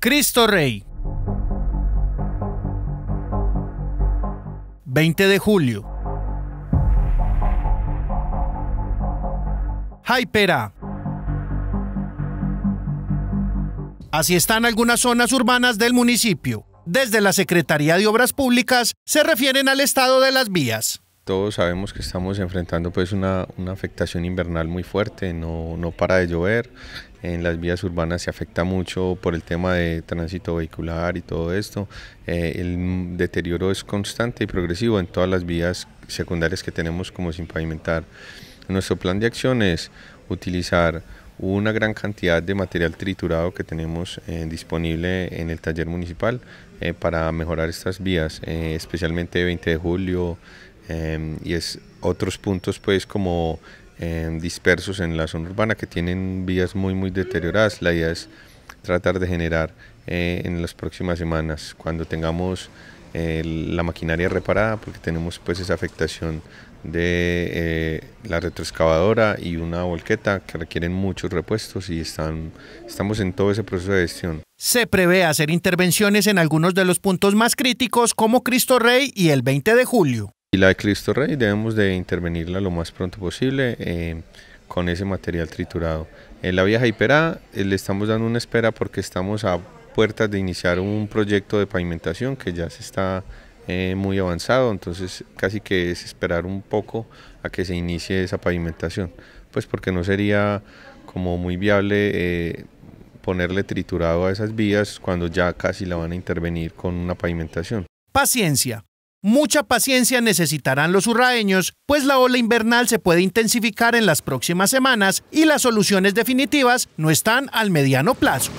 Cristo Rey. 20 de julio. Hypera. Así están algunas zonas urbanas del municipio. Desde la Secretaría de Obras Públicas se refieren al estado de las vías todos sabemos que estamos enfrentando pues una, afectación invernal muy fuerte, no, no, para de llover, en las vías urbanas se afecta mucho por el tema de tránsito vehicular y todo esto, eh, el deterioro es constante y progresivo en todas las vías secundarias que tenemos como sin pavimentar. Nuestro plan de acción es utilizar una gran cantidad de material triturado que tenemos eh, disponible en el taller municipal eh, para mejorar estas vías, especialmente 20 de julio, Em, y es otros puntos pues como em, dispersos en la zona urbana que tienen vías muy muy deterioradas. La idea es tratar de generar eh, en las próximas semanas cuando tengamos la maquinaria reparada porque tenemos pues esa afectación de eh, la retroexcavadora y una volqueta que requieren muchos repuestos y están, estamos en todo ese proceso de gestión. Se prevé hacer intervenciones en algunos de los puntos más críticos como Cristo Rey y el 20 de julio y la de Cristo Rey debemos de intervenirla lo más pronto posible eh, con ese material triturado. En la vieja Hiperá eh, le estamos dando una espera porque estamos a puertas de iniciar un proyecto de pavimentación que ya se está eh, muy avanzado, entonces casi que es esperar un poco a que se inicie esa pavimentación, pues porque no sería como muy viable ponerle triturado a esas vías cuando ya casi la van a intervenir con una pavimentación. Paciencia. Mucha paciencia necesitarán los urraeños, pues la ola invernal se puede intensificar en las próximas semanas y las soluciones definitivas no están al mediano plazo.